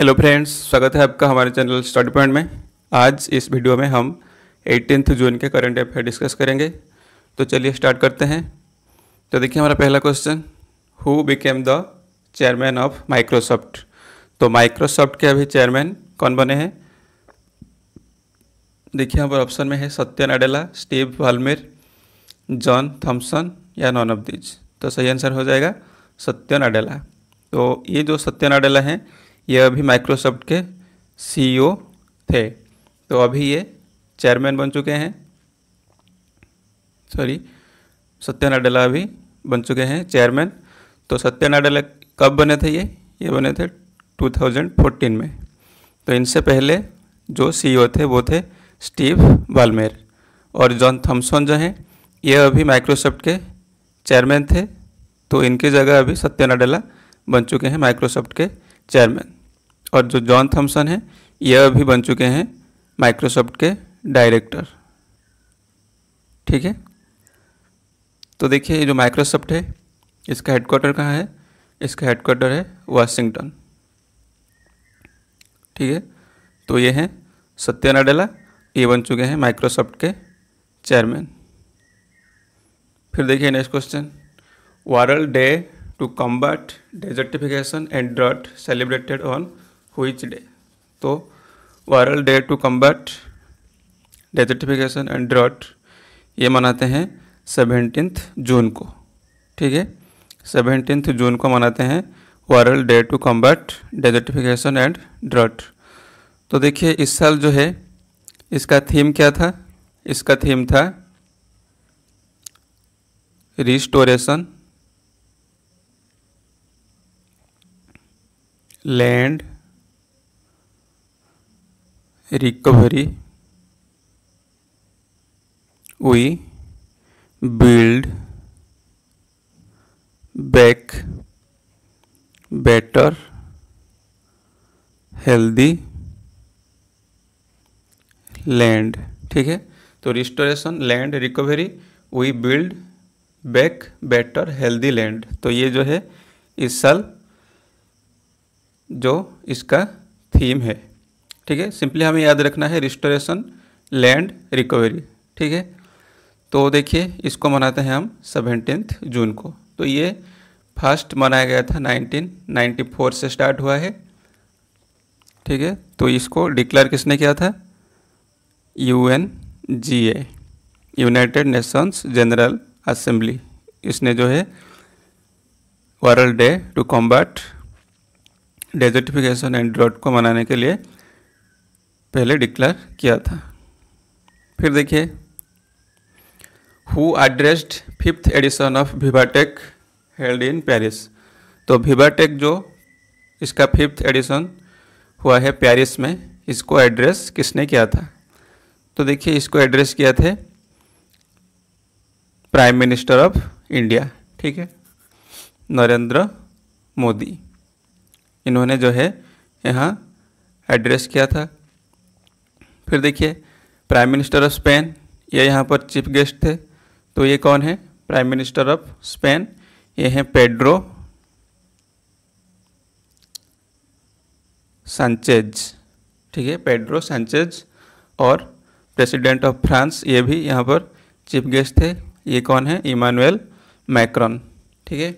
Hello friends स्वागत है आपका हमारे चैनल स्टडी पॉइंट में आज इस वीडियो में हम 18 जून के करंट अफेयर डिस्कस करेंगे तो चलिए स्टार्ट करते हैं तो देखिए हमारा पहला question who became the chairman of Microsoft तो माइक्रोसॉफ्ट के अभी चेयरमैन कौन बने हैं देखिए यहाँ पर ऑप्शन में है Satya Nadella Steve Ballmer John Thompson या नॉन ऑफ दीज तो सही आंसर हो जाएगा सत्य नडेला तो ये जो सत्य नडेला हैं ये अभी माइक्रोसॉफ्ट के सीईओ e थे तो अभी ये चेयरमैन बन चुके हैं सॉरी सत्य नाडेला अभी बन चुके हैं चेयरमैन तो सत्य नाडेला कब बने थे ये ये बने थे 2014 में तो इनसे पहले जो सीईओ e थे वो थे स्टीव बालमेर और जॉन थॉमसन जो हैं ये अभी माइक्रोसॉफ्ट के चेयरमैन थे तो इनकी जगह अभी सत्य नाडेला बन चुके हैं माइक्रोसॉफ्ट के चेयरमैन और जो जॉन थम्सन है यह भी बन चुके हैं माइक्रोसॉफ्ट के डायरेक्टर ठीक है तो देखिए ये जो माइक्रोसॉफ्ट है इसका हेडक्वार्टर कहाँ है इसका हेडक्वार्टर है वाशिंगटन ठीक है तो ये हैं सत्य नडेला ये बन चुके हैं माइक्रोसॉफ्ट के चेयरमैन फिर देखिए next question world day to combat desertification and drought celebrated on which day तो world day to combat desertification and drought ये मनाते हैं सेवेंटीन जून को ठीक है सेवेंटीन जून को मनाते हैं world day to combat desertification and drought तो देखिए इस साल जो है इसका थीम क्या था इसका थीम था restoration land recovery we build back better healthy land ठीक है तो restoration land recovery we build back better healthy land तो ये जो है इस साल जो इसका थीम है ठीक है सिंपली हमें याद रखना है रिस्टोरेशन लैंड रिकवरी ठीक है तो देखिए इसको मनाते हैं हम सेवनटीन्थ जून को तो ये फर्स्ट मनाया गया था 1994 से स्टार्ट हुआ है ठीक है तो इसको डिक्लेयर किसने किया था U N G A United Nations General Assembly इसने जो है world day to combat desertification and drought को मनाने के लिए पहले डिक्लेयर किया था फिर देखिए who addressed fifth edition of VivaTech held in Paris तो भिवाटेक जो इसका फिफ्थ एडिशन हुआ है पेरिस में इसको एड्रेस किसने किया था तो देखिए इसको एड्रेस किया थे प्राइम मिनिस्टर ऑफ इंडिया ठीक है नरेंद्र मोदी इन्होंने जो है यहाँ एड्रेस किया था फिर देखिए प्राइम मिनिस्टर ऑफ स्पेन ये यहाँ पर चीफ गेस्ट थे तो ये कौन है प्राइम मिनिस्टर ऑफ स्पेन ये हैं पेड्रो सांचेज ठीक है पेड्रो सांचेज और प्रेसिडेंट ऑफ फ्रांस ये भी यहाँ पर चीफ गेस्ट थे ये कौन है इमानुएल मैक्रॉन ठीक है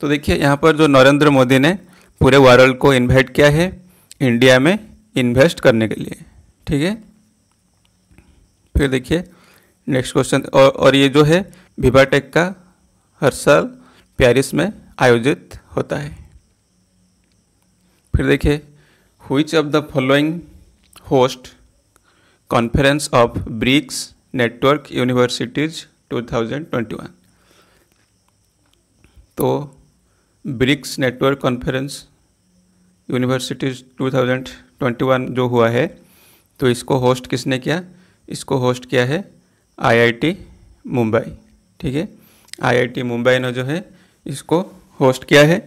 तो देखिए यहाँ पर जो नरेंद्र मोदी ने पूरे वर्ल्ड को इन्वाइट किया है इंडिया में इन्वेस्ट करने के लिए ठीक है फिर देखिए नेक्स्ट क्वेश्चन और, और ये जो है वीवाटेक का हर साल पेरिस में आयोजित होता है फिर देखिए which of the following host conference of BRICS network universities 2021 तो ब्रिक्स नेटवर्क कॉन्फ्रेंस यूनिवर्सिटीज़ 2021 जो हुआ है तो इसको होस्ट किसने किया इसको होस्ट किया है आईआईटी मुंबई ठीक है आईआईटी मुंबई ने जो है इसको होस्ट किया है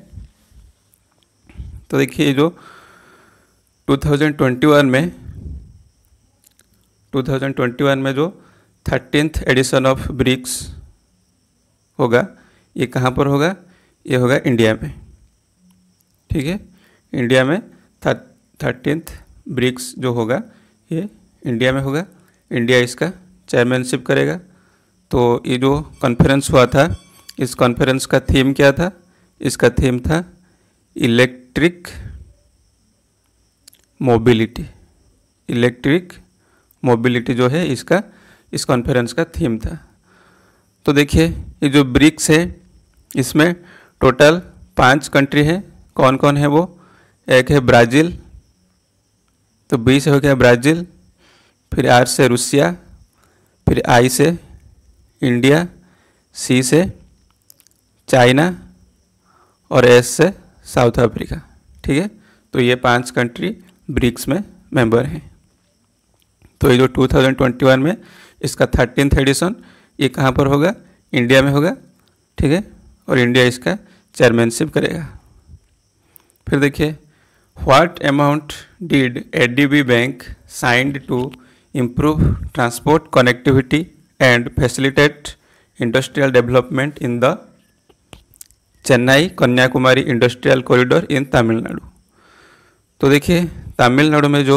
तो देखिए जो 2021 में 2021 में जो थर्टीन एडिशन ऑफ ब्रिक्स होगा ये कहाँ पर होगा ये होगा इंडिया में ठीक है इंडिया में थर्टीन ब्रिक्स जो होगा ये इंडिया में होगा इंडिया इसका चेयरमैनशिप करेगा तो ये जो कॉन्फ्रेंस हुआ था इस कॉन्फ्रेंस का थीम क्या था इसका थीम था इलेक्ट्रिक मोबिलिटी इलेक्ट्रिक मोबिलिटी जो है इसका इस कॉन्फ्रेंस का थीम था तो देखिए ये जो ब्रिक्स है इसमें टोटल पांच कंट्री हैं कौन कौन है वो एक है ब्राज़ील तो बीस हो गया ब्राज़ील फिर आर से रूसिया फिर आई से इंडिया सी से चाइना और एस से साउथ अफ्रीका ठीक है तो ये पांच कंट्री ब्रिक्स में मेंबर हैं तो ये जो 2021 में इसका थर्टीन एडिशन ये कहाँ पर होगा इंडिया में होगा ठीक है और इंडिया इसका चेयरमैनशिप करेगा फिर देखिए what amount did ADB bank signed to improve transport connectivity and facilitate industrial development in the Chennai Kanyakumari industrial corridor in Tamil Nadu. तो देखिए तमिलनाडु में जो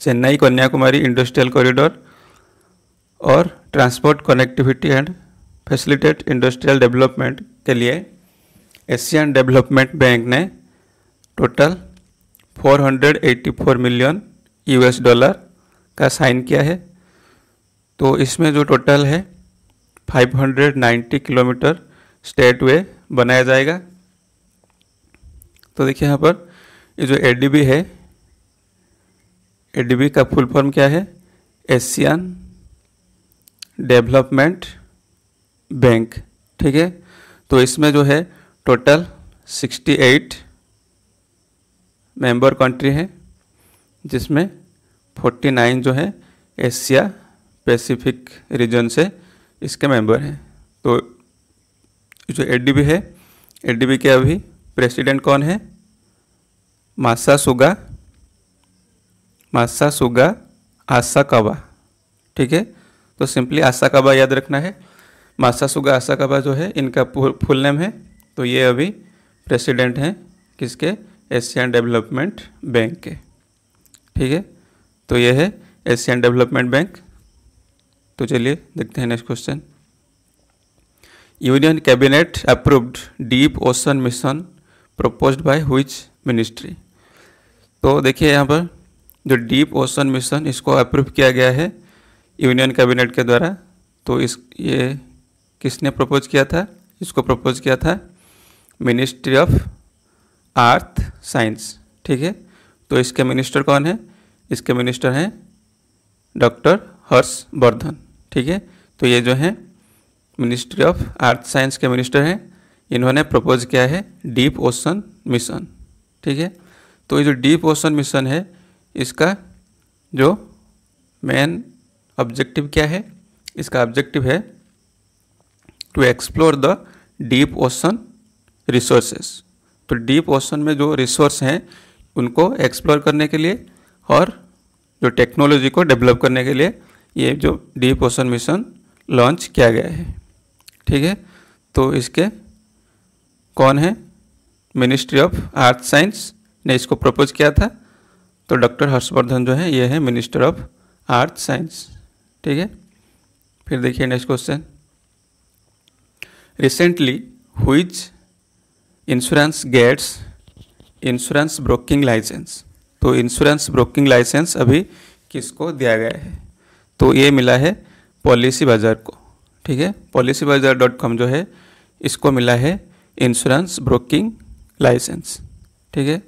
चेन्नई कन्याकुमारी इंडस्ट्रियल कॉरिडोर और transport connectivity and facilitate industrial development के लिए Asian Development Bank ने total 484 million US dollar का sign किया है तो इसमें जो टोटल है 590 किलोमीटर स्टेट वे बनाया जाएगा तो देखिए यहाँ पर ये जो एडीबी है ए का फुल फॉर्म क्या है एशियन डेवलपमेंट बैंक ठीक है तो इसमें जो है टोटल 68 मेंबर कंट्री हैं जिसमें 49 जो है एशिया पैसिफिक रीजन से इसके मेंबर हैं तो जो ए है ए के अभी प्रेसिडेंट कौन है मासा सुगा मासा सुगा आशा कबा ठीक है तो सिंपली आशा कबा याद रखना है मासा सुगा आशा कबा जो है इनका फुल नेम है तो ये अभी प्रेसिडेंट हैं किसके एशियन डेवलपमेंट बैंक के ठीक है तो यह है एशियन डेवलपमेंट बैंक तो चलिए देखते हैं next question union cabinet approved deep ocean mission proposed by which ministry तो देखिए यहाँ पर जो डीप ओशन मिशन इसको अप्रूव किया गया है यूनियन कैबिनेट के द्वारा तो इस ये किसने प्रपोज किया था इसको प्रपोज किया था मिनिस्ट्री ऑफ आर्थ साइंस ठीक है तो इसके मिनिस्टर कौन है इसके मिनिस्टर हैं डॉक्टर हर्षवर्धन ठीक है तो ये जो है मिनिस्ट्री ऑफ आर्थ साइंस के मिनिस्टर हैं इन्होंने प्रपोज किया है डीप ओशन मिशन ठीक है तो ये जो डीप ओशन मिशन है इसका जो मेन ऑब्जेक्टिव क्या है इसका ऑब्जेक्टिव है to explore the deep ocean resources तो डीप ओशन में जो रिसोर्स हैं उनको एक्सप्लोर करने के लिए और जो टेक्नोलॉजी को डेवलप करने के लिए ये जो डी पोषण मिशन लॉन्च किया गया है ठीक है तो इसके कौन है मिनिस्ट्री ऑफ आर्थ साइंस ने इसको प्रपोज किया था तो डॉक्टर हर्षवर्धन जो है ये है मिनिस्टर ऑफ आर्थ साइंस ठीक है फिर देखिए next question recently which insurance gets insurance broking licence तो इंश्योरेंस ब्रोकिंग लाइसेंस अभी किसको दिया गया है तो ये मिला है पॉलिसी बाज़ार को ठीक है पॉलिसी बाज़ार डॉट कॉम जो है इसको मिला है इंश्योरेंस ब्रोकिंग लाइसेंस ठीक है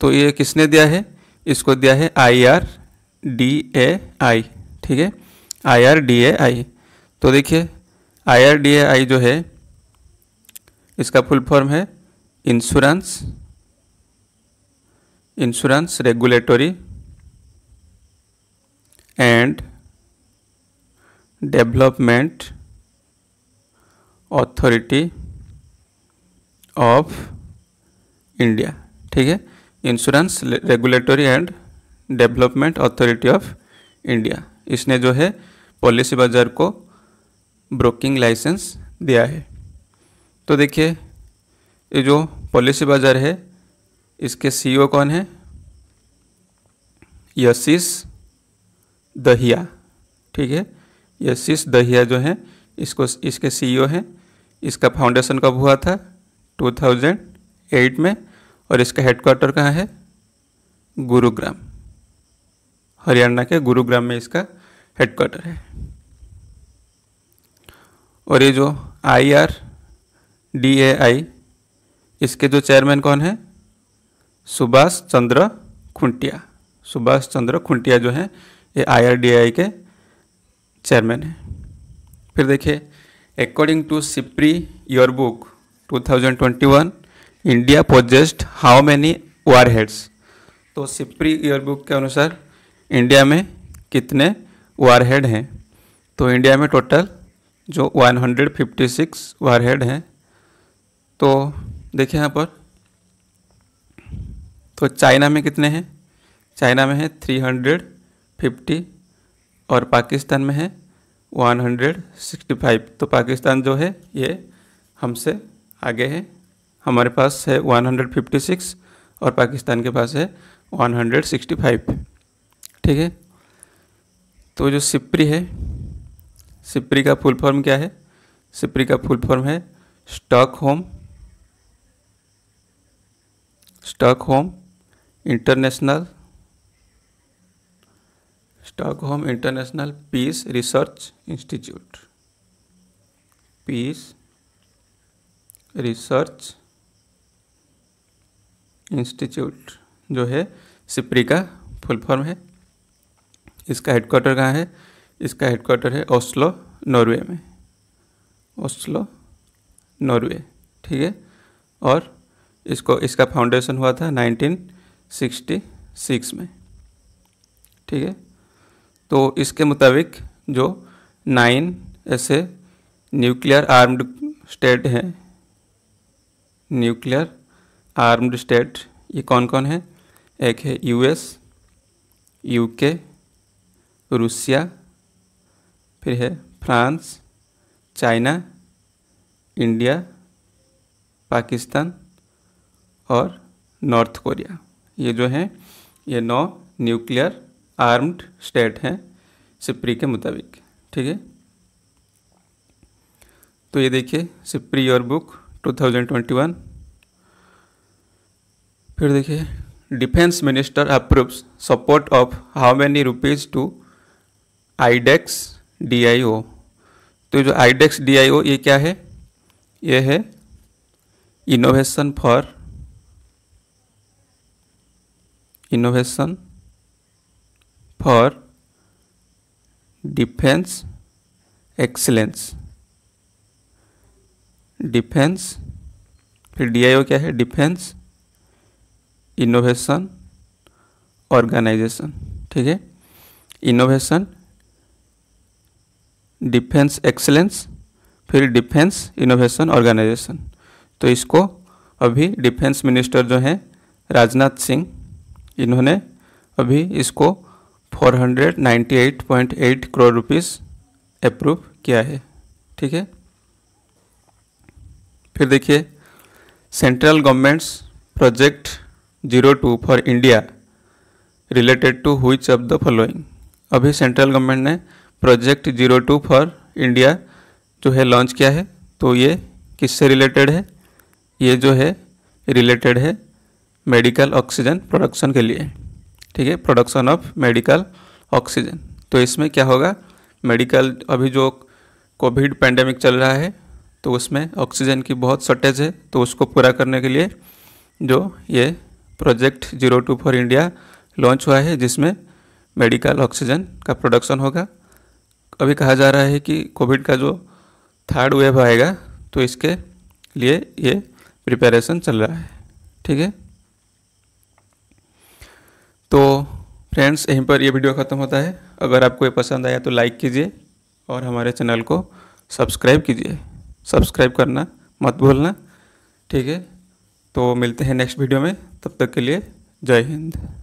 तो ये किसने दिया है इसको दिया है आई आर डी ए आई ठीक है आई आर डी ए आई तो देखिए आई आर डी ए आई जो है इसका फुल फॉर्म है insurance insurance regulatory and development authority of India ठीक है insurance regulatory and development authority of India इसने जो है पॉलिसी बाजार को ब्रोकिंग लाइसेंस दिया है तो देखिए ये जो पॉलिसी बाजार है इसके सी कौन है यशिस दहिया ठीक है यशिस दहिया जो है इसको इसके ई हैं इसका फाउंडेशन कब हुआ था 2008 में और इसका हेडक्वार्टर कहाँ है गुरुग्राम हरियाणा के गुरुग्राम में इसका हेडक्वार्टर है और ये जो आई आर डी ए आई इसके जो चेयरमैन कौन है सुभाष चंद्र खुंटिया सुभाष चंद्र खुंटिया जो हैं ये आईआरडीआई के चेयरमैन हैं फिर देखिए according to SIPRI yearbook 2021 India possessed how many warheads तो सिप्री योर बुक के अनुसार इंडिया में कितने वार हेड हैं तो इंडिया में टोटल जो 156 वार हेड हैं तो देखिए यहाँ पर तो चाइना में कितने हैं चाइना में है थ्री हंड्रेड फिफ्टी और पाकिस्तान में है वन हंड्रेड सिक्सटी फाइव तो पाकिस्तान जो है ये हमसे आगे है हमारे पास है वन हंड्रेड फिफ्टी सिक्स और पाकिस्तान के पास है वन हंड्रेड सिक्सटी फाइव ठीक है तो जो सिप्री है सिप्री का फुल फॉर्म क्या है सिप्री का फुल फॉर्म है Stockholm Stockholm international Stockholm international peace research institute peace research institute जो है सिप्री का फुल फॉर्म है इसका हेडक्वार्टर कहाँ है इसका हेडक्वार्टर है ओस्लो नॉर्वे में ओस्लो नॉर्वे ठीक है और इसको इसका फाउंडेशन हुआ था नाइनटीन सिक्सटी सिक्स में ठीक है तो इसके मुताबिक जो नाइन ऐसे न्यूक्लियर आर्म्ड स्टेट हैं न्यूक्लियर आर्म्ड स्टेट ये कौन कौन है एक है यूएस यूके रूसिया फिर है फ्रांस चाइना इंडिया पाकिस्तान और नॉर्थ कोरिया ये जो है ये नौ न्यूक्लियर आर्म्ड स्टेट हैं सिप्री के मुताबिक ठीक है तो ये देखिए सिप्री और बुक 2021 फिर देखिए defence minister approves support of how many rupees to iDEX DIO तो जो आईडेक्स डीआईओ e ये क्या है ये है innovation for innovation for defense excellence defence फिर डीआईओ क्या है डिफेंस इनोवेशन ऑर्गेनाइजेशन ठीक है इनोवेशन डिफेंस एक्सीलेंस फिर डिफेंस इनोवेशन ऑर्गेनाइजेशन तो इसको अभी डिफेंस मिनिस्टर जो हैं राजनाथ सिंह इन्होंने अभी इसको 498.8 करोड़ रुपीस अप्रूव किया है ठीक है फिर देखिए central governments project zero two for India related to हुई ऑफ द फॉलोइंग अभी सेंट्रल गवर्नमेंट ने project zero two for India जो है लॉन्च किया है तो ये किससे रिलेटेड है ये जो है रिलेटेड है मेडिकल ऑक्सीजन प्रोडक्शन के लिए ठीक है प्रोडक्शन ऑफ मेडिकल ऑक्सीजन तो इसमें क्या होगा मेडिकल अभी जो कोविड पैंडेमिक चल रहा है तो उसमें ऑक्सीजन की बहुत शॉर्टेज है तो उसको पूरा करने के लिए जो ये project zero two for India launch हुआ है जिसमें मेडिकल ऑक्सीजन का प्रोडक्शन होगा अभी कहा जा रहा है कि कोविड का जो थर्ड वेव आएगा तो इसके लिए ये प्रिपरेशन चल रहा है ठीक है तो फ्रेंड्स यहीं पर ये वीडियो ख़त्म होता है अगर आपको ये पसंद आया तो लाइक कीजिए और हमारे चैनल को सब्सक्राइब कीजिए सब्सक्राइब करना मत भूलना ठीक है तो मिलते हैं नेक्स्ट वीडियो में तब तक के लिए जय हिंद